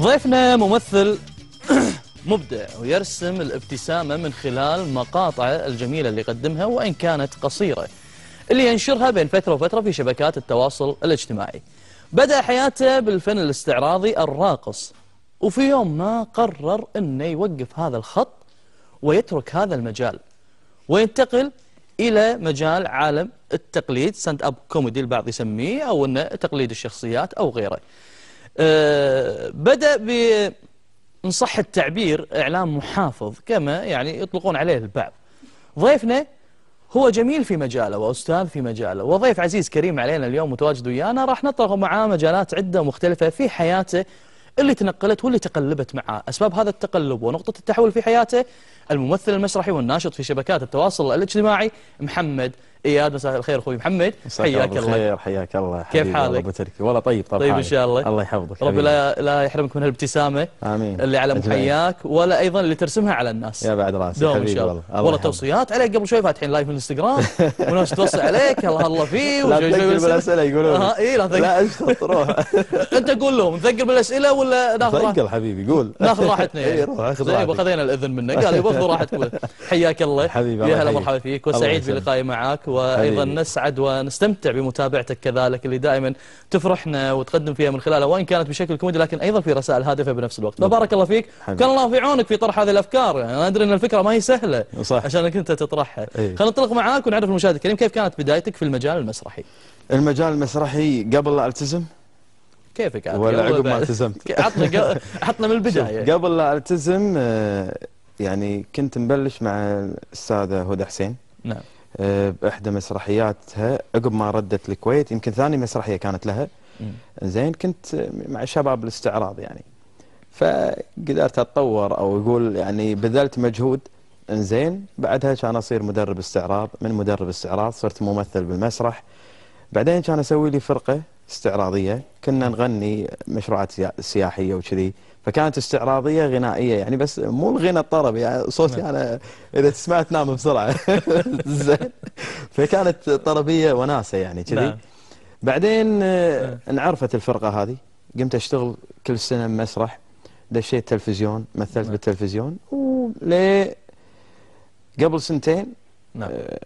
ضيفنا ممثل مبدع ويرسم الابتسامة من خلال مقاطع الجميلة اللي يقدمها وإن كانت قصيرة اللي ينشرها بين فترة وفترة في شبكات التواصل الاجتماعي بدأ حياته بالفن الاستعراضي الراقص وفي يوم ما قرر أنه يوقف هذا الخط ويترك هذا المجال وينتقل إلى مجال عالم التقليد سند أب كوميدي البعض يسميه أو أنه تقليد الشخصيات أو غيره آه، بدأ إن صح التعبير إعلام محافظ كما يعني يطلقون عليه البعض ضيفنا هو جميل في مجاله وأستاذ في مجاله وضيف عزيز كريم علينا اليوم متواجد ويانا راح نطرق معاه مجالات عدة مختلفة في حياته اللي تنقلت واللي تقلبت معاه أسباب هذا التقلب ونقطة التحول في حياته الممثل المسرحي والناشط في شبكات التواصل الاجتماعي محمد اياد مساء الخير اخوي محمد حياك الله خير حياك الله كيف حالك بتركي والله طيب طبعا طيب ان شاء الله الله يحفظك ربي لا لا يحرمك من هالابتسامه امين اللي على محياك ولا ايضا اللي ترسمها على الناس يا بعد راسي دوم ان والله توصيات عليك قبل شوي فاتحين لايف انستغرام وناس توصي عليك الله الله فيه لا تذكر بالاسئله يقولون آه اي لا تذكر لا اشطط روح انت قول لهم نذكر بالاسئله ولا ناخذ راحتنا حبيبي قول ناخذ راحتنا اي روح اخذ راحتك اخذنا الاذن منك قال يبغى راحتك حياك الله حبيبي يا هلا مرحبا فيك وسعيد بلقائي معك وأيضا حبيبي. نسعد ونستمتع بمتابعتك كذلك اللي دائما تفرحنا وتقدم فيها من خلالها وإن كانت بشكل كوميدي لكن أيضا في رسائل هادفة بنفس الوقت فبارك الله فيك كان الله في عونك في طرح هذه الأفكار أنا أدري أن الفكرة ما هي سهلة صح. انك أنت تطرحها ايه. خلينا نطلق معاك ونعرف المشاهد الكريم كيف كانت بدايتك في المجال المسرحي المجال المسرحي قبل لا التزم كيفك عاد ولا عقب ما التزمت عطنا عطنا من البدايه قبل لا التزم آه، يعني كنت مبلش مع الاستاذه هدى حسين نعم باحدى آه، مسرحياتها عقب ما ردت الكويت يمكن ثاني مسرحيه كانت لها زين كنت مع شباب الاستعراض يعني فقدرت اتطور او يقول يعني بذلت مجهود زين بعدها كان اصير مدرب استعراض من مدرب استعراض صرت ممثل بالمسرح بعدين كان اسوي لي فرقه استعراضيه كنا نغني مشروعات سياحيه وكذي فكانت استعراضيه غنائيه يعني بس مو الغنى الطربي يعني صوتي نعم. انا اذا تسمع تنام بسرعه زين فكانت طربيه وناسه يعني كذي نعم. بعدين آه، نعم. انعرفت الفرقه هذه قمت اشتغل كل سنه مسرح دشيت تلفزيون مثلت نعم. بالتلفزيون ولي قبل سنتين نعم. أه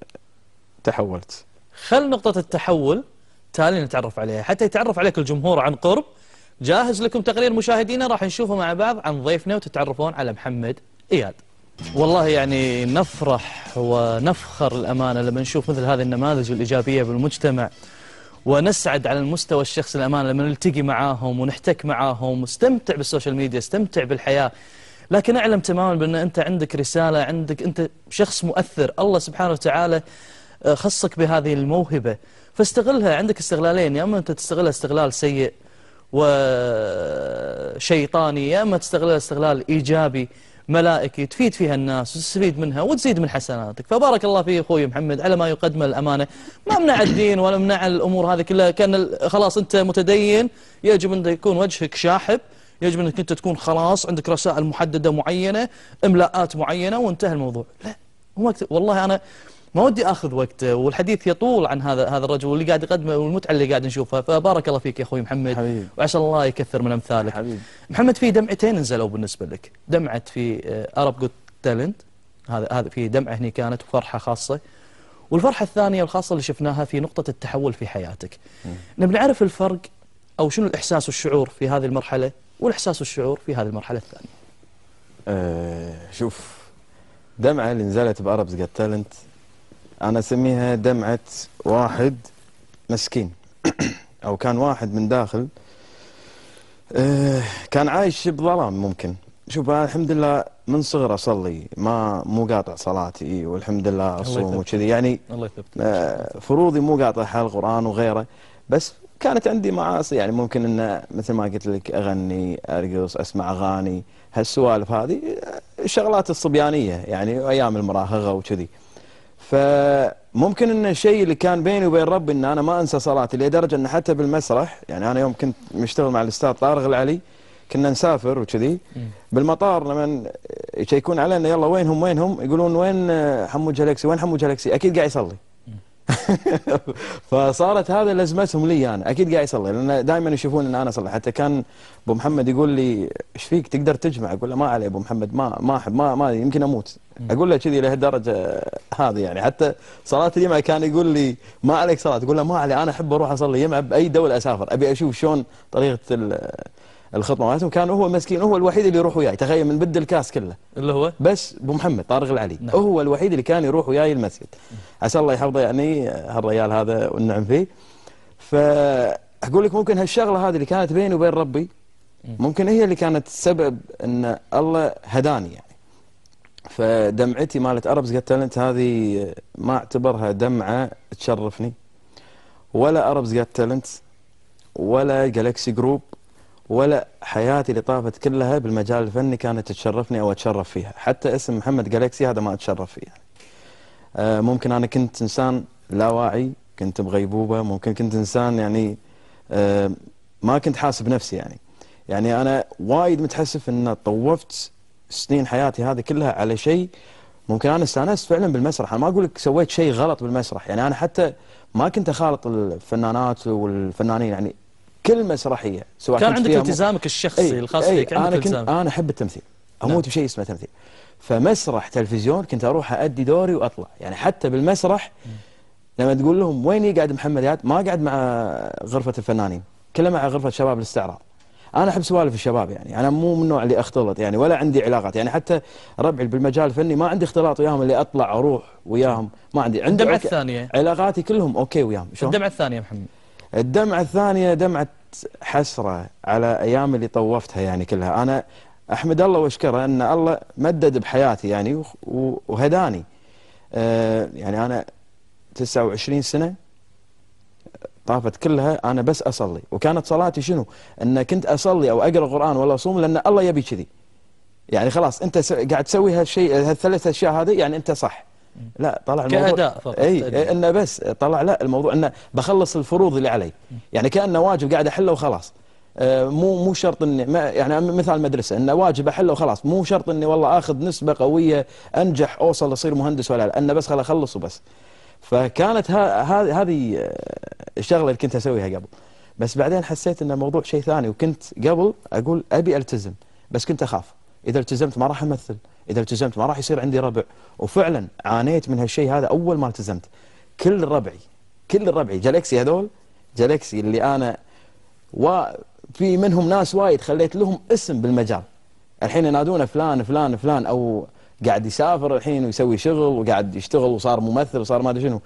تحولت خل نقطة التحول تالي نتعرف عليها حتى يتعرف عليك الجمهور عن قرب جاهز لكم تقرير مشاهدينا راح نشوفه مع بعض عن ضيفنا وتتعرفون على محمد إياد والله يعني نفرح ونفخر الأمانة لما نشوف مثل هذه النماذج الإيجابية بالمجتمع ونسعد على المستوى الشخصي الأمانة لما نلتقي معاهم ونحتك معاهم واستمتع بالسوشيال ميديا استمتع بالحياة لكن أعلم تماما بأن أنت عندك رسالة عندك أنت شخص مؤثر الله سبحانه وتعالى آه، خصك بهذه الموهبة فاستغلها عندك استغلالين يا أما أنت تستغلها استغلال سيء وشيطاني يا اما تستغلها استغلال ايجابي ملائكي تفيد فيها الناس وتستفيد منها وتزيد من حسناتك فبارك الله في اخوي محمد على ما يقدم الامانه ما منع الدين ولا منع الامور هذه كلها كان خلاص انت متدين يجب ان يكون وجهك شاحب يجب انك انت تكون خلاص عندك رسائل محدده معينه املاءات معينه وانتهى الموضوع لا والله انا ما ودي اخذ وقت والحديث يطول عن هذا هذا الرجل واللي قاعد يقدمه والمتعه اللي قاعد نشوفها فبارك الله فيك يا اخوي محمد وعسى الله يكثر من امثالك حبيب. محمد في دمعتين نزلوا بالنسبه لك دمعه في ارب جود تالنت هذا هذا في دمعه هنا كانت وفرحه خاصه والفرحه الثانيه الخاصه اللي شفناها في نقطه التحول في حياتك نبي نعرف الفرق او شنو الاحساس والشعور في هذه المرحله والاحساس والشعور في هذه المرحله الثانيه أه شوف دمعه اللي نزلت باربز جت تالنت انا اسميها دمعه واحد مسكين او كان واحد من داخل آه، كان عايش بظلام ممكن شوف انا الحمد لله من صغر اصلي ما مو قاطع صلاتي والحمد لله اصوم وكذي يعني الله آه، فروضي مو قاطع حال القران وغيره بس كانت عندي معاصي يعني ممكن ان مثل ما قلت لك اغني ارقص اسمع اغاني هالسوالف هذه الشغلات آه، الصبيانيه يعني ايام المراهقه وكذي فممكن ان الشيء اللي كان بيني وبين ربي ان انا ما انسى صلاتي لدرجه ان حتى بالمسرح يعني انا يوم كنت مشتغل مع الاستاذ طارق العلي كنا نسافر وكذي بالمطار لما يشيكون علينا يلا وينهم وينهم يقولون وين حمود جالكسي وين حمود جالكسي اكيد قاعد يصلي فصارت هذا لزمتهم لي انا اكيد قاعد يصلي لان دائما يشوفون ان انا اصلي حتى كان ابو محمد يقول لي ايش فيك تقدر تجمع اقول له ما علي ابو محمد ما ما احب ما, ما يمكن اموت اقول له كذي لهالدرجه هذه يعني حتى صلاه الجمعه كان يقول لي ما عليك صلاه اقول له ما علي انا احب اروح اصلي جمعه باي دوله اسافر ابي اشوف شلون طريقه الخطبه مالتهم كان هو مسكين هو الوحيد اللي يروح وياي تخيل من بد الكاس كله اللي هو بس ابو محمد طارق العلي نعم. هو الوحيد اللي كان يروح وياي المسجد عسى الله يحفظه يعني هالريال هذا والنعم فيه فاقول لك ممكن هالشغله هذه اللي كانت بيني وبين ربي ممكن هي اللي كانت سبب ان الله هداني يعني فدمعتي مالت اربز قتلنت هذه ما اعتبرها دمعه تشرفني ولا اربز قتلنت ولا جالكسي جروب ولا حياتي اللي طافت كلها بالمجال الفني كانت تشرفني او اتشرف فيها حتى اسم محمد جالكسي هذا ما اتشرف فيه يعني. ممكن انا كنت انسان لا واعي كنت بغيبوبه ممكن كنت انسان يعني آه، ما كنت حاسب نفسي يعني يعني انا وايد متحسف ان طوفت سنين حياتي هذه كلها على شيء ممكن انا استانست فعلا بالمسرح انا ما اقول لك سويت شيء غلط بالمسرح يعني انا حتى ما كنت اخالط الفنانات والفنانين يعني كل مسرحيه سواء كان عندك التزامك الشخصي الخاص فيك عندك انا كنت انا احب التمثيل اموت نعم. بشيء اسمه تمثيل فمسرح تلفزيون كنت اروح ادي دوري واطلع يعني حتى بالمسرح لما تقول لهم وين يقعد محمد ياد ما قاعد مع غرفه الفنانين كله مع غرفه شباب الاستعراض انا احب سوالف الشباب يعني انا مو من النوع اللي اختلط يعني ولا عندي علاقات يعني حتى ربعي بالمجال الفني ما عندي اختلاط وياهم اللي اطلع اروح وياهم ما عندي عندي الدمعه الثانيه علاقاتي كلهم اوكي وياهم شلون الدمعه الثانيه محمد الدمعة الثانية دمعة حسرة على أيام اللي طوفتها يعني كلها أنا أحمد الله وأشكره أن الله مدد بحياتي يعني وهداني آه، يعني أنا 29 سنة طافت كلها أنا بس أصلي وكانت صلاتي شنو أن كنت أصلي أو أقرأ قرآن ولا أصوم لأن الله يبي كذي يعني خلاص أنت قاعد تسوي هالشيء هالثلاث أشياء هذه يعني أنت صح لا طلع الموضوع كأداء فقط اي انه بس طلع لا الموضوع انه بخلص الفروض اللي علي يعني كانه واجب قاعد احله وخلاص آه، مو مو شرط اني يعني مثال مدرسه انه واجب احله وخلاص مو شرط اني والله اخذ نسبه قويه انجح اوصل اصير مهندس ولا لا انه بس خل اخلص وبس فكانت هذه آه، الشغله اللي كنت اسويها قبل بس بعدين حسيت ان الموضوع شيء ثاني وكنت قبل اقول ابي التزم بس كنت اخاف اذا التزمت ما راح امثل اذا التزمت ما راح يصير عندي ربع وفعلا عانيت من هالشيء هذا اول ما التزمت كل ربعي كل ربعي جالكسي هذول جالكسي اللي انا وفي منهم ناس وايد خليت لهم اسم بالمجال الحين ينادونه فلان فلان فلان او قاعد يسافر الحين ويسوي شغل وقاعد يشتغل وصار ممثل وصار ما ادري شنو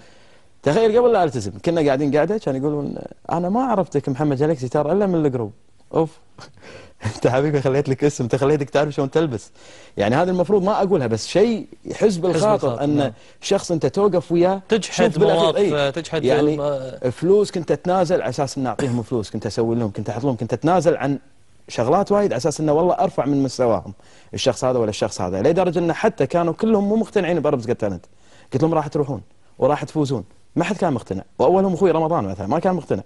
تخيل قبل لا التزم كنا قاعدين قاعده كان يقولون انا ما عرفتك محمد جالكسي ترى الا من الجروب اوف انت حبيبي خليت لك اسم انت خليتك تعرف شلون تلبس يعني هذا المفروض ما اقولها بس شيء يحز بالخاطر ان نعم. شخص انت توقف وياه تجحد مواقف إيه، تجحد يعني فلوس كنت اتنازل على اساس ان اعطيهم فلوس كنت اسوي لهم كنت احط لهم كنت اتنازل عن شغلات وايد على اساس انه والله ارفع من مستواهم الشخص هذا ولا الشخص هذا لدرجه انه حتى كانوا كلهم مو مقتنعين باربز جت تالنت قلت لهم راح تروحون وراح تفوزون ما حد كان مقتنع واولهم اخوي رمضان مثلا ما كان مقتنع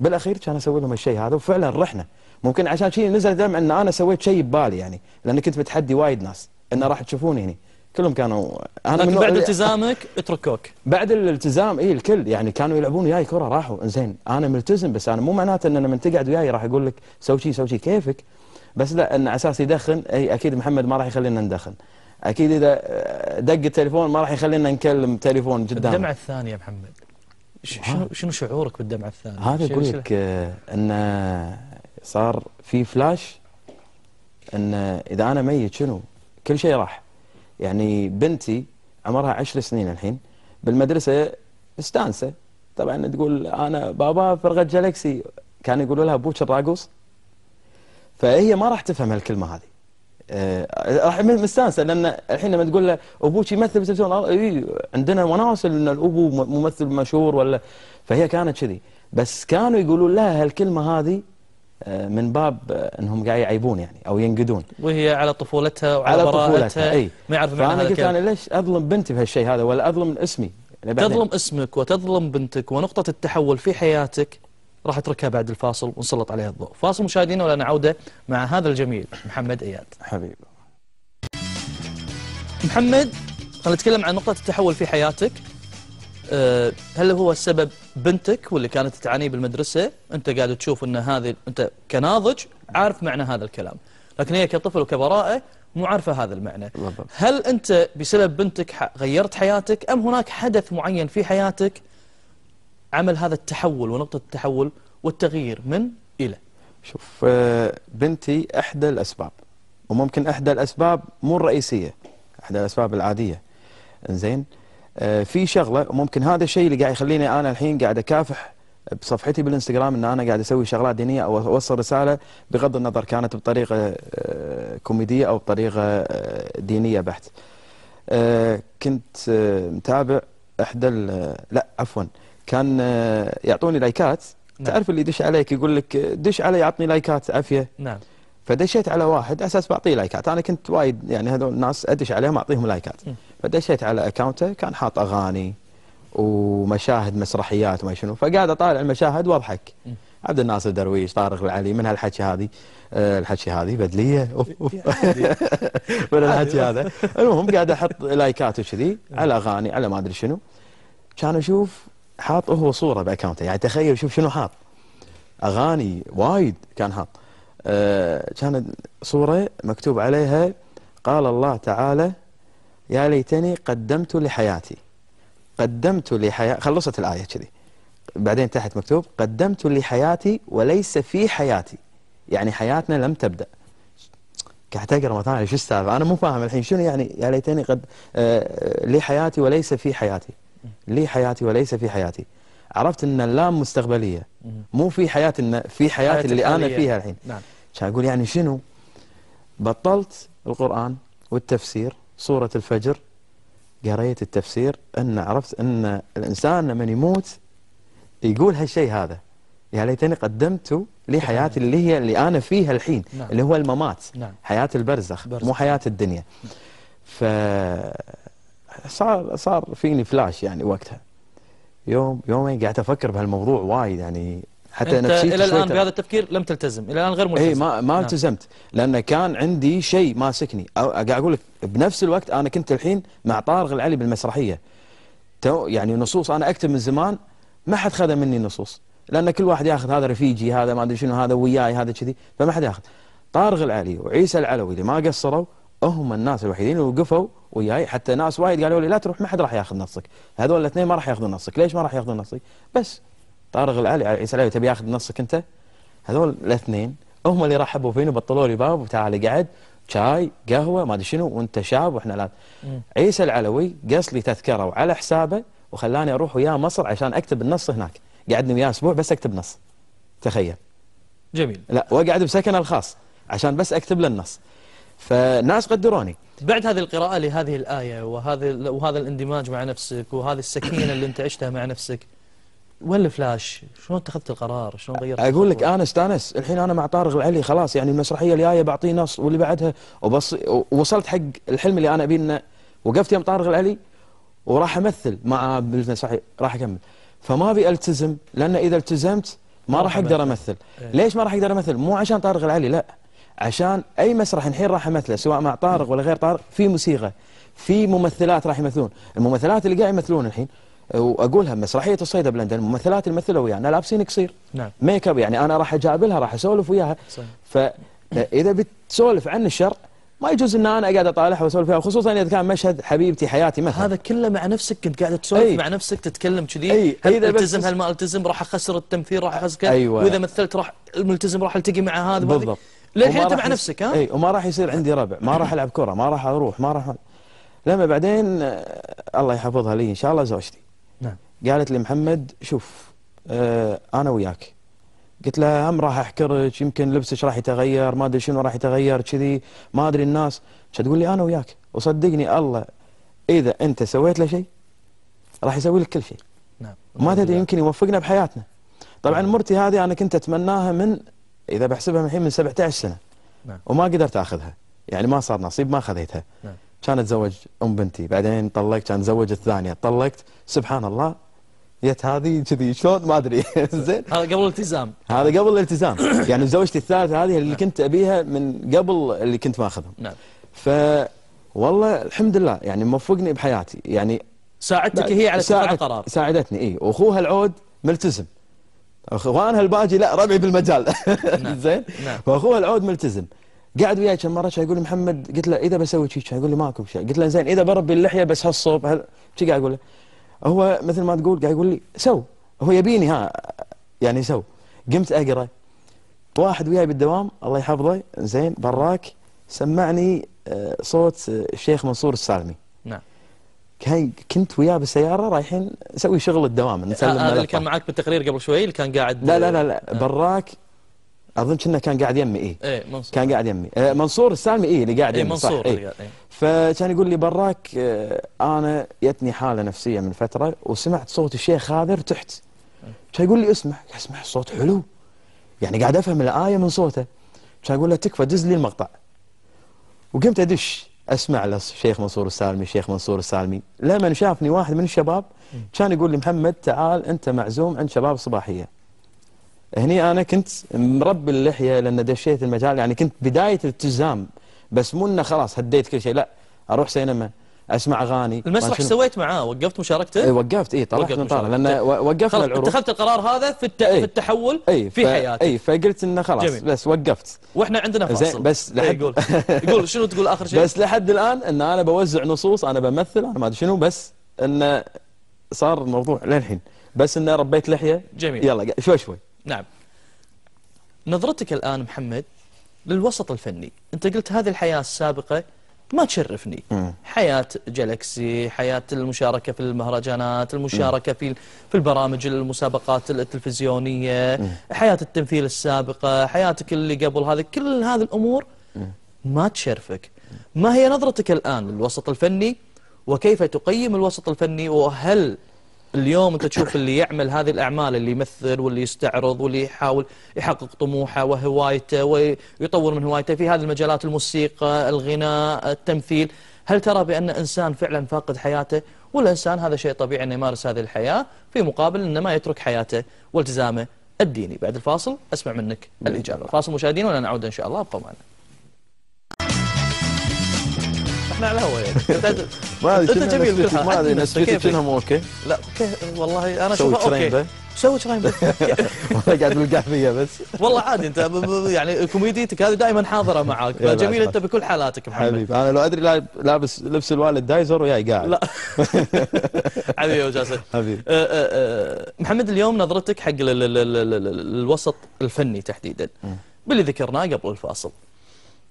بالاخير كان اسوي لهم الشيء هذا وفعلا رحنا ممكن عشان شيء نزل دمع ان انا سويت شيء ببالي يعني لان كنت بتحدي وايد ناس ان راح تشوفوني هنا كلهم كانوا انا من بعد التزامك اتركوك بعد الالتزام اي الكل يعني كانوا يلعبون وياي كره راحوا زين انا ملتزم بس انا مو معناته ان لما تقعد وياي راح اقول لك سوي شيء سوي شيء كيفك بس لا ان اساس يدخن اي اكيد محمد ما راح يخلينا ندخن اكيد اذا آه، دق التليفون ما راح يخلينا نكلم تليفون قدام الدمعه الثانيه يا محمد شنو شعورك بالدمعه الثانيه؟ هذا اقول لك آه، ان صار في فلاش ان اذا انا ميت شنو كل شيء راح يعني بنتي عمرها عشر سنين الحين بالمدرسه مستانسه طبعا تقول انا بابا فرقه جالكسي كان يقولوا لها بوش الراقص فهي ما راح تفهم هالكلمه هذه آه، راح مستانسه لان الحين لما تقول له ابوك يمثل بالتلفزيون آه، عندنا وناس ان الابو ممثل مشهور ولا فهي كانت كذي بس كانوا يقولون لها هالكلمه هذه آه، من باب آه، انهم قاعد يعيبون يعني او ينقدون وهي على طفولتها وعلى على طفولتها اي ما يعرف معنى فانا قلت انا ليش اظلم بنتي بهالشيء هذا ولا اظلم اسمي يعني تظلم اسمك وتظلم بنتك ونقطه التحول في حياتك راح اتركها بعد الفاصل ونسلط عليها الضوء فاصل مشاهدينا ولا نعوده مع هذا الجميل محمد اياد حبيبي محمد خلينا نتكلم عن نقطه التحول في حياتك آه، هل هو السبب بنتك واللي كانت تعاني بالمدرسة أنت قاعد تشوف أن هذه أنت كناضج عارف معنى هذا الكلام لكن هي كطفل وكبراءة مو عارفة هذا المعنى بالضبط. هل أنت بسبب بنتك غيرت حياتك أم هناك حدث معين في حياتك عمل هذا التحول ونقطة التحول والتغيير من إلى شوف آه، بنتي إحدى الأسباب وممكن إحدى الأسباب مو الرئيسية إحدى الأسباب العادية زين آه، في شغله ممكن هذا الشيء اللي قاعد يخليني انا الحين قاعد اكافح بصفحتي بالانستغرام ان انا قاعد اسوي شغلات دينيه او اوصل رساله بغض النظر كانت بطريقه آه، كوميديه او بطريقه آه، دينيه بحت. كنت متابع احدى لا عفوا كان يعطوني لايكات نعم. تعرف اللي يدش عليك يقول لك دش علي اعطني لايكات عافيه نعم فدشيت على واحد اساس بعطيه لايكات انا كنت وايد يعني هذول الناس ادش عليهم اعطيهم لايكات م. فدشيت على اكونته كان حاط اغاني ومشاهد مسرحيات وما شنو فقاعد اطالع المشاهد واضحك عبد الناصر درويش طارق العلي من هالحكي هذه آه، الحكي هذه بدليه من الحكي هذا المهم قاعد احط لايكات وكذي على اغاني على ما ادري شنو كان اشوف حاط هو صوره باكونته يعني تخيل شوف شنو حاط اغاني وايد كان حاط آه، كانت صوره مكتوب عليها قال الله تعالى يا ليتني قدمت لحياتي قدمت لحياتي خلصت الآية كذي بعدين تحت مكتوب قدمت لحياتي وليس في حياتي يعني حياتنا لم تبدأ قاعد اقرا مثلا شو السالفه انا مو فاهم الحين شنو يعني يا ليتني قد آه, آه، لي حياتي وليس في حياتي لي حياتي وليس في حياتي عرفت ان اللام مستقبليه مو في حياه إن في حياتي اللي انا فيها الحين نعم كان اقول يعني شنو بطلت القران والتفسير سورة الفجر قريت التفسير أن عرفت أن الإنسان لما يموت يقول هالشيء هذا يا ليتني قدمت لي حياتي اللي هي اللي أنا فيها الحين نعم. اللي هو الممات نعم. حياة البرزخ برزخ. مو حياة الدنيا ف صار صار فيني فلاش يعني وقتها يوم يومين قاعد أفكر بهالموضوع وايد يعني حتى أنت نفسيتي الى الان بهذا التفكير لم تلتزم الى الان غير إيه، ملتزم اي ما ما نعم. التزمت لان كان عندي شيء ماسكني قاعد اقول لك بنفس الوقت انا كنت الحين مع طارق العلي بالمسرحيه تو يعني نصوص انا اكتب من زمان ما حد خذ مني نصوص لان كل واحد ياخذ هذا رفيجي هذا ما ادري شنو هذا وياي هذا كذي فما حد ياخذ طارق العلي وعيسى العلوي اللي ما قصروا هم الناس الوحيدين اللي وقفوا وياي حتى ناس وايد قالوا لي لا تروح ما حد راح ياخذ نصك هذول الاثنين ما راح ياخذون نصك ليش ما راح ياخذون نصك بس طارق العلي عيسى العلي تبي ياخذ نصك انت هذول الاثنين هم اللي رحبوا فيني وبطلوا لي باب وتعال قعد شاي قهوه ما ادري شنو وانت شاب واحنا لا عيسى العلوي قص لي تذكره وعلى حسابه وخلاني اروح وياه مصر عشان اكتب النص هناك قعدني وياه اسبوع بس اكتب نص تخيل جميل لا واقعد بسكنه الخاص عشان بس اكتب له النص فالناس قدروني بعد هذه القراءة لهذه الآية وهذا وهذا الاندماج مع نفسك وهذه السكينة اللي أنت عشتها مع نفسك وين الفلاش؟ شلون اتخذت القرار شلون غيرت اقول لك انا استانس الحين انا مع طارق العلي خلاص يعني المسرحيه الجايه بعطيه نص واللي بعدها وبص ووصلت حق الحلم اللي انا ابي انه وقفت يم طارق العلي وراح امثل مع بالمسرحيه راح اكمل فما ابي التزم لان اذا التزمت ما راح اقدر امثل إيه. ليش ما راح اقدر امثل مو عشان طارق العلي لا عشان اي مسرح الحين راح امثله سواء مع طارق إيه. ولا غير طارق في موسيقى في ممثلات راح يمثلون الممثلات اللي قاعد يمثلون الحين واقولها مسرحيه الصيده بلندن ممثلات المثلوا ويانا لابسين قصير نعم ميك اب يعني انا راح اجابلها راح اسولف وياها فاذا بتسولف عن الشر ما يجوز ان انا اقعد اطالعها واسولف فيها خصوصا اذا كان مشهد حبيبتي حياتي مثلا هذا كله مع نفسك كنت قاعد تسولف مع نفسك تتكلم كذي اي هل التزم هل ما التزم راح اخسر التمثيل راح اخسر أيوة. واذا مثلت راح الملتزم راح التقي مع هذا بالضبط للحين انت مع نفسك ها اي وما راح يصير عندي ربع ما راح العب كره ما راح اروح ما راح لما بعدين آه، الله يحفظها لي ان شاء الله زوجتي قالت لي محمد شوف آه انا وياك قلت لها هم راح احكرك يمكن لبسك راح يتغير ما ادري شنو راح يتغير كذي ما ادري الناس تقول لي انا وياك وصدقني الله اذا انت سويت له شيء راح يسوي لك كل شيء نعم ما تدري يمكن يوفقنا بحياتنا طبعا نعم. مرتي هذه انا كنت اتمناها من اذا بحسبها من الحين من 17 سنه نعم. وما قدرت اخذها يعني ما صار نصيب ما خذيتها نعم. كان اتزوج ام بنتي بعدين طلقت كان تزوجت ثانيه طلقت سبحان الله جت هذه كذي شلون ما ادري زين هذا قبل الالتزام هذا قبل الالتزام يعني زوجتي الثالثه هذه اللي كنت ابيها من قبل اللي كنت ماخذها نعم ف والله الحمد لله يعني موفقني بحياتي يعني ساعدتك هي على اتخاذ القرار ساعدتني اي واخوها العود ملتزم اخوانها الباجي لا ربعي بالمجال نعم. زين نعم. واخوها العود ملتزم قاعد وياي كم مره يقول لي محمد قلت له اذا بسوي شيء يقول لي ماكو شيء قلت له زين اذا بربي اللحيه بس هالصوب قاعد اقول له هو مثل ما تقول قاعد يقول لي سو هو يبيني ها يعني سو قمت اقرا واحد وياي بالدوام الله يحفظه زين براك سمعني آه، صوت آه، الشيخ منصور السالمي نعم كنت وياه بالسياره رايحين نسوي شغل الدوام نسلم آه، هذا اللي كان معك بالتقرير قبل شوي اللي كان قاعد لا لا لا, لا براك اظن كنا كان قاعد يمي ايه, إيه منصور. كان قاعد يمي إيه منصور السالمي ايه اللي قاعد إيه، يمي إيه منصور صح إيه. فكان يقول لي براك آه انا يتني حاله نفسيه من فتره وسمعت صوت الشيخ هذا ارتحت كان يقول لي اسمع اسمع الصوت حلو يعني قاعد افهم الايه من صوته كان اقول له تكفى دز لي المقطع وقمت ادش اسمع للشيخ منصور السالمي الشيخ منصور السالمي لما شافني واحد من الشباب كان يقول لي محمد تعال انت معزوم عند شباب صباحيه هني انا كنت مربي اللحيه لان دشيت المجال يعني كنت بدايه التزام بس مو انه خلاص هديت كل شيء لا اروح سينما اسمع اغاني المسرح شنو... سويت معاه وقفت مشاركته؟ اي وقفت اي طلعت من طالع لان وقفت العروض اتخذت القرار هذا في الت... ايه في التحول ايه في إيه، حياتي اي فقلت انه خلاص جميل. بس وقفت واحنا عندنا فاصل بس إيه، لحد يقول يقول شنو تقول اخر شيء؟ بس لحد الان ان انا بوزع نصوص انا بمثل انا ما ادري شنو بس انه صار الموضوع للحين بس انه ربيت لحيه جميل يلا شوي شوي نعم نظرتك الآن محمد للوسط الفني أنت قلت هذه الحياة السابقة ما تشرفني مم. حياة جالكسي حياة المشاركة في المهرجانات المشاركة في في البرامج المسابقات التلفزيونية مم. حياة التمثيل السابقة حياتك اللي قبل هذه كل هذه الأمور ما تشرفك ما هي نظرتك الآن للوسط الفني وكيف تقيم الوسط الفني وهل اليوم انت تشوف اللي يعمل هذه الاعمال اللي يمثل واللي يستعرض واللي يحاول يحقق طموحه وهوايته ويطور من هوايته في هذه المجالات الموسيقى، الغناء، التمثيل، هل ترى بان انسان فعلا فاقد حياته والانسان هذا شيء طبيعي انه يمارس هذه الحياه في مقابل انه ما يترك حياته والتزامه الديني، بعد الفاصل اسمع منك الاجابه، نعم. فاصل مشاهدين ولا نعود ان شاء الله ابقوا معنا. احنا على الهواء يعني ما ادري انت جميل بالحال ما ادري نسبتك تفهمهم اوكي لا اوكي والله انا اشوفها اوكي سوي تراين والله قاعد بالقهوية بس والله عادي انت يعني كوميديتك هذه دائما حاضره معك إيه، فجميل انت بكل حالاتك محمد حبيبي انا لو ادري لابس لبس الوالد دايزر وياي قاعد لا حبيبي يا جاسم حبيبي أه، أه، أه، محمد اليوم نظرتك حق الوسط الفني تحديدا باللي ذكرناه قبل الفاصل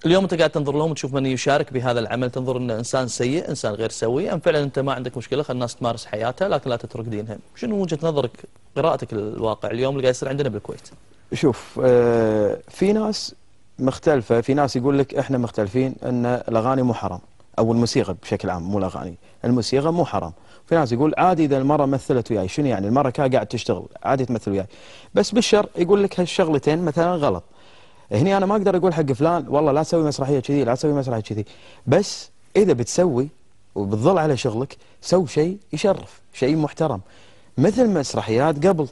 اليوم انت قاعد تنظر لهم وتشوف من يشارك بهذا العمل تنظر انه انسان سيء انسان غير سوي ام فعلا انت ما عندك مشكله خلي الناس تمارس حياتها لكن لا تترك دينها شنو وجهه نظرك قراءتك للواقع اليوم اللي قاعد يصير عندنا بالكويت شوف آه، في ناس مختلفه في ناس يقول لك احنا مختلفين ان الاغاني مو حرام او الموسيقى بشكل عام مو الاغاني الموسيقى مو حرام في ناس يقول عادي اذا المراه مثلت وياي شنو يعني المراه كانت قاعد تشتغل عادي تمثل وياي بس بالشر يقول لك هالشغلتين مثلا غلط هني انا ما اقدر اقول حق فلان والله لا تسوي مسرحيه كذي لا تسوي مسرحيه كذي بس اذا بتسوي وبتظل على شغلك سو شيء يشرف شيء محترم مثل مسرحيات قبل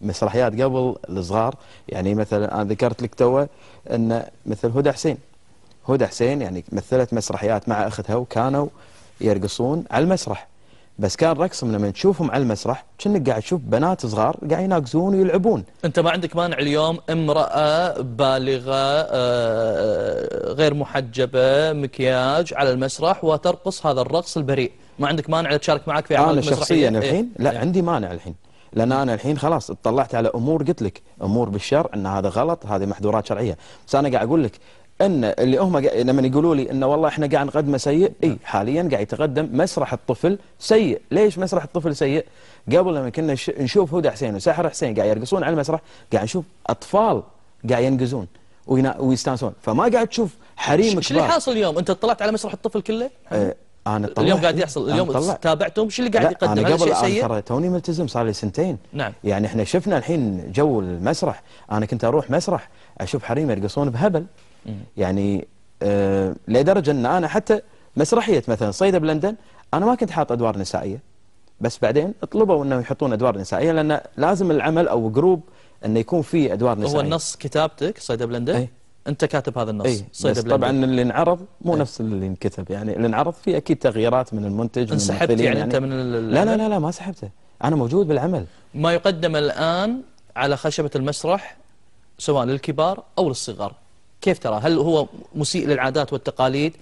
مسرحيات قبل الصغار يعني مثلا انا ذكرت لك توه ان مثل هدى حسين هدى حسين يعني مثلت مسرحيات مع اختها وكانوا يرقصون على المسرح بس كان رقصهم لما تشوفهم على المسرح كأنك قاعد تشوف بنات صغار قاعد يناقزون ويلعبون انت ما عندك مانع اليوم امراه بالغه آه، آه، غير محجبه مكياج على المسرح وترقص هذا الرقص البريء ما عندك مانع تشارك معك في اعمال المسرحيه انا شخصيا إيه. الحين لا إيه. عندي مانع الحين لان انا الحين خلاص اطلعت على امور قلت لك امور بالشرع ان هذا غلط هذه محظورات شرعيه بس انا قاعد اقول لك ان اللي هم لما يقولوا لي ان والله احنا قاعد نقدمه سيء اي نعم. حاليا قاعد يتقدم مسرح الطفل سيء ليش مسرح الطفل سيء قبل لما كنا نشوف هدى حسين وساحر حسين قاعد يرقصون على المسرح قاعد نشوف اطفال قاعد ينقزون ويستانسون فما قاعد تشوف حريم ايش اللي حاصل اليوم انت طلعت على مسرح الطفل كله اه انا طلعت اليوم قاعد يحصل اليوم تابعتهم ايش اللي قاعد يقدم انا قبل شيء ترى توني ملتزم صار لي سنتين نعم يعني احنا شفنا الحين جو المسرح انا كنت اروح مسرح اشوف حريم يرقصون بهبل يعني آه لدرجه ان انا حتى مسرحيه مثلا صيدا بلندن انا ما كنت حاط ادوار نسائيه بس بعدين طلبوا انه يحطون ادوار نسائيه لان لازم العمل او جروب انه يكون فيه ادوار نسائيه هو النص كتابتك صيدا بلندن أي. انت كاتب هذا النص أي. صيدا بلندن طبعا اللي انعرض مو أي. نفس اللي انكتب يعني اللي انعرض فيه اكيد تغييرات من المنتج انسحبت من يعني, يعني انت من لا لا لا لا ما سحبته انا موجود بالعمل ما يقدم الان على خشبه المسرح سواء للكبار او للصغار كيف ترى هل هو مسيء للعادات والتقاليد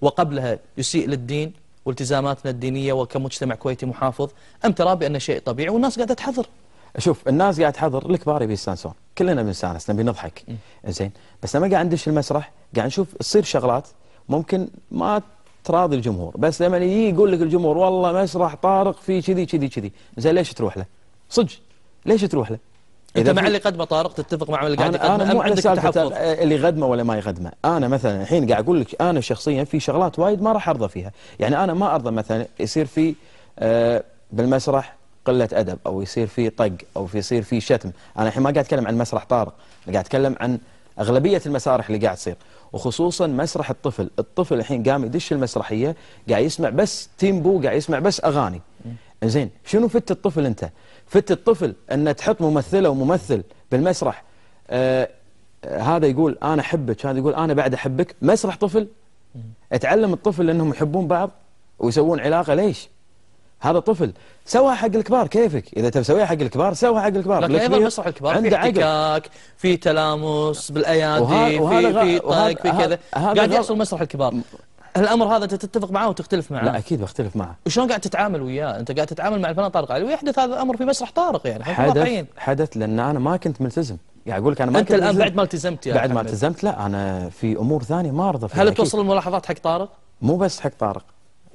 وقبلها يسيء للدين والتزاماتنا الدينية وكمجتمع كويتي محافظ أم ترى بأنه شيء طبيعي والناس قاعدة تحضر شوف الناس قاعد تحضر الكبار يبي يستانسون كلنا بنستانس نبي نضحك زين بس لما قاعد ندش المسرح قاعد نشوف تصير شغلات ممكن ما تراضي الجمهور بس لما يجي يقول لك الجمهور والله مسرح طارق في كذي كذي كذي زين ليش تروح له صدق ليش تروح له انت مع اللي قدمه طارق تتفق مع اللي قاعد يقدمه انا, مو على سالفه اللي قدمه ولا ما يقدمه انا مثلا الحين قاعد اقول لك انا شخصيا في شغلات وايد ما راح ارضى فيها يعني انا ما ارضى مثلا يصير في آه بالمسرح قله ادب او يصير في طق او يصير في شتم انا الحين ما قاعد اتكلم عن مسرح طارق انا قاعد اتكلم عن اغلبيه المسارح اللي قاعد تصير وخصوصا مسرح الطفل الطفل الحين قام يدش المسرحيه قاعد يسمع بس تيمبو قاعد يسمع بس اغاني زين شنو فت الطفل انت فت الطفل أن تحط ممثلة وممثل بالمسرح آه هذا يقول أنا أحبك هذا يقول أنا بعد أحبك مسرح طفل اتعلم الطفل انهم يحبون بعض ويسوون علاقة ليش هذا طفل سواها حق الكبار كيفك إذا تسويها حق الكبار سوها حق الكبار لكن أيضا مسرح الكبار عنده في احتكاك في تلامس بالأيادي وهذا في, في في كذا قاعد يحصل مسرح الكبار الامر هذا انت تتفق معه وتختلف معه؟ لا اكيد بختلف معه وشلون قاعد تتعامل وياه انت قاعد تتعامل مع الفنان طارق علي ويحدث هذا الامر في مسرح طارق يعني حدث واقعين. حدث لان انا ما كنت ملتزم قاعد يعني اقول لك انا ما انت كنت الان بعد ما التزمت يعني بعد ما التزمت لا انا في امور ثانيه ما ارضى فيها هل توصل الملاحظات حق طارق مو بس حق طارق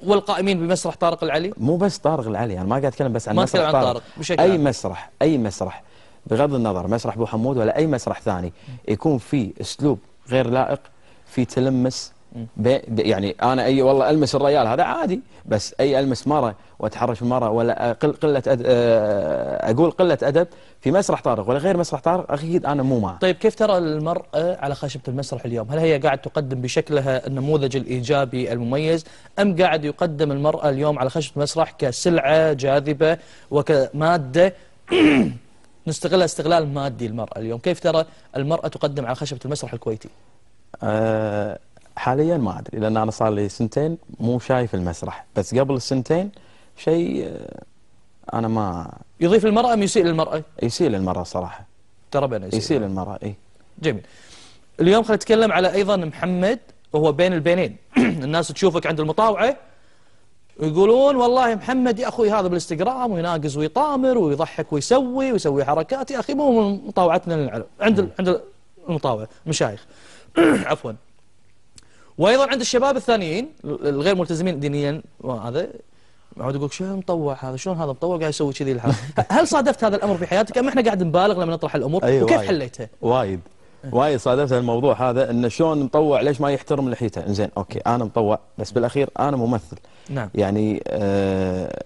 والقائمين بمسرح طارق العلي مو بس طارق العلي انا يعني ما قاعد اتكلم بس عن ما مسرح عن طارق, طارق. بشكل اي عام. مسرح اي مسرح بغض النظر مسرح ابو حمود ولا اي مسرح ثاني يكون في اسلوب غير لائق في تلمس يعني انا اي والله المس الريال هذا عادي بس اي المس مره واتحرش مره ولا قل قله أد... آه، اقول قله ادب في مسرح طارق ولا غير مسرح طارق اكيد انا مو معه. طيب كيف ترى المراه على خشبه المسرح اليوم؟ هل هي قاعد تقدم بشكلها النموذج الايجابي المميز ام قاعد يقدم المراه اليوم على خشبه المسرح كسلعه جاذبه وكماده نستغلها استغلال مادي المراه اليوم، كيف ترى المراه تقدم على خشبه المسرح الكويتي؟ أه حاليا ما ادري لان انا صار لي سنتين مو شايف المسرح بس قبل السنتين شيء آه، انا ما يضيف المرأة أم يسيء للمرأة؟ يسيء للمرأة صراحة ترى بين يسيء, يسيء للمرأة اي جميل اليوم خلينا نتكلم على أيضا محمد وهو بين البينين الناس تشوفك عند المطاوعة يقولون والله محمد يا أخوي هذا بالانستغرام ويناقز ويطامر ويضحك ويسوي ويسوي حركات يا أخي مو من مطاوعتنا للعلم عند عند المطاوعة المشايخ عفوا وايضا عند الشباب الثانيين الغير ملتزمين دينيا وهذا يقعد يقول شو مطوع هذا شلون هذا مطوع قاعد يسوي كذي الحال هل صادفت هذا الامر في حياتك ام احنا قاعد نبالغ لما نطرح الامور أيوة وكيف وايد. حليتها وايد إيه. وايد صادفت الموضوع هذا انه شلون مطوع ليش ما يحترم لحيته زين اوكي انا مطوع بس بالاخير انا ممثل نعم يعني آه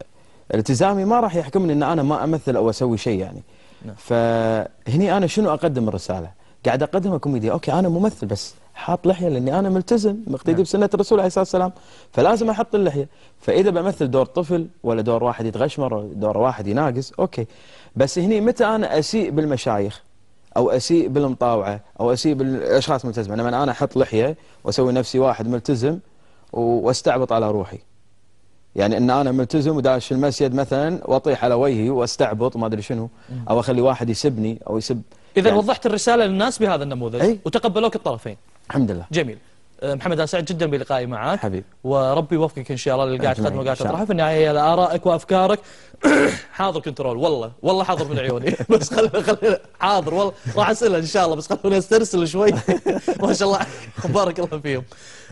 التزامي ما راح يحكمني ان انا ما امثل او اسوي شيء يعني نعم. فهني انا شنو اقدم الرساله قاعد اقدمها كوميديا اوكي انا ممثل بس حاط لحيه لاني انا ملتزم مقتدي نعم. بسنه الرسول عليه الصلاه والسلام فلازم احط اللحيه فاذا بمثل دور طفل ولا دور واحد يتغشمر ولا دور واحد يناقص اوكي بس هني متى انا اسيء بالمشايخ او اسيء بالمطاوعه او اسيء بالاشخاص ملتزمه لما انا احط لحيه واسوي نفسي واحد ملتزم واستعبط على روحي يعني ان انا ملتزم وداش المسجد مثلا واطيح على وجهي واستعبط ما ادري شنو او اخلي واحد يسبني او يسب اذا يعني وضحت الرساله للناس بهذا النموذج وتقبلوك الطرفين الحمد لله جميل أه، محمد انا سعيد جدا بلقائي معك حبيبي وربي يوفقك ان شاء الله للي قاعد تقدمه وقاعد تطرحه في النهايه ارائك وافكارك حاضر كنترول والله والله حاضر من عيوني بس خلينا خلينا حاضر والله راح اسالها ان شاء الله بس خلوني استرسل شوي ما شاء الله بارك الله فيهم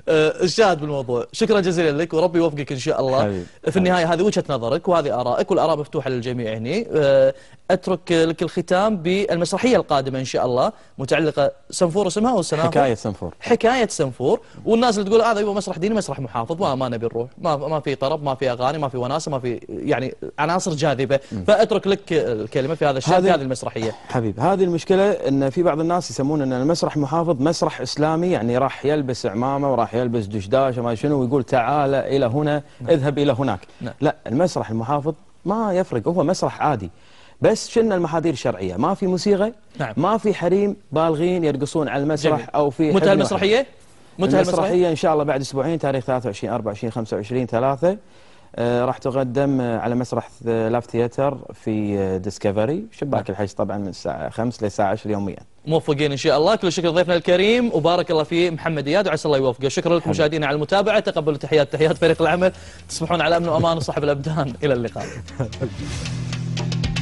أه، الشاهد بالموضوع شكرا جزيلا لك وربي يوفقك ان شاء الله حبيب. في النهايه هذه وجهه نظرك وهذه ارائك والاراء مفتوحه للجميع هنا أه، اترك لك الختام بالمسرحيه القادمه ان شاء الله متعلقه سنفور اسمها او سنافر حكايه سنفور حكايه سنفور والناس اللي تقول هذا آه يبغى مسرح ديني مسرح محافظ ما ما نبي نروح ما ما في طرب ما في اغاني ما في وناسه ما في يعني عناصر جاذبه فاترك لك الكلمه في هذا الشيء هذه هذه المسرحيه حبيب هذه المشكله ان في بعض الناس يسمون ان المسرح محافظ مسرح اسلامي يعني راح يلبس عمامه وراح يلبس دشداشه ما شنو ويقول تعال الى هنا نعم. اذهب الى هناك نعم. لا المسرح المحافظ ما يفرق هو مسرح عادي بس شلنا المحاذير الشرعيه ما في موسيقى نعم. ما في حريم بالغين يرقصون على المسرح جميل. او في متى المسرحيه متى المسرحيه ان شاء الله بعد اسبوعين تاريخ 23 24 25 3 آه راح تقدم آه، على مسرح لاف ثياتر في ديسكفري آه، شباك نعم. الحج طبعا من الساعه 5 للساعه 10 يوميا موفقين ان شاء الله كل شكر ضيفنا الكريم وبارك الله في محمد اياد وعسى الله يوفقه شكرا لكم مشاهدينا على المتابعه تقبلوا تحيات تحيات فريق العمل تصبحون على امن وامان وصحب الابدان الى اللقاء